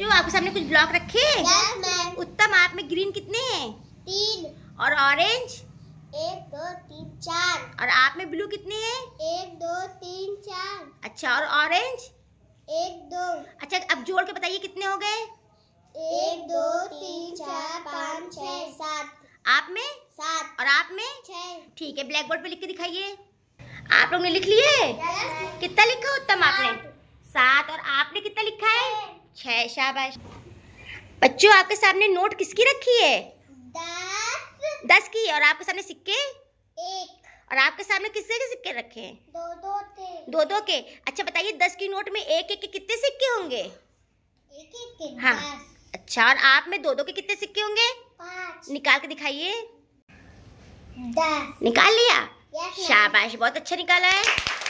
जो आपके सामने कुछ ब्लॉक रखे उत्तम आप में ग्रीन कितने हैं तीन और ऑरेंज एक दो तीन चार और आप में ब्लू कितने हैं एक दो तीन चार अच्छा और ऑरेंज एक दो अच्छा अब जोड़ के बताइए कितने हो गए एक दो तीन चार पाँच छ सात आप में सात और आप में छ ठीक है ब्लैक बोर्ड पे लिख के दिखाइए आप लोग ने लिख लिए कितना लिखा उत्तम आपने सात और आपने कितना लिखा है छः शाबाश बच्चों आपके सामने नोट किसकी रखी है दस दस की और आपके सामने सिक्के एक और आपके सामने किसके के सिक्के रखे हैं दो दो के दो दो के अच्छा बताइए दस की नोट में एक एक के कितने सिक्के होंगे एक एक के हाँ अच्छा और आप में दो दो के कितने सिक्के होंगे पाँच निकाल के दिखाइए निकाल लिया शाबाश बहुत अच्छा निकाला है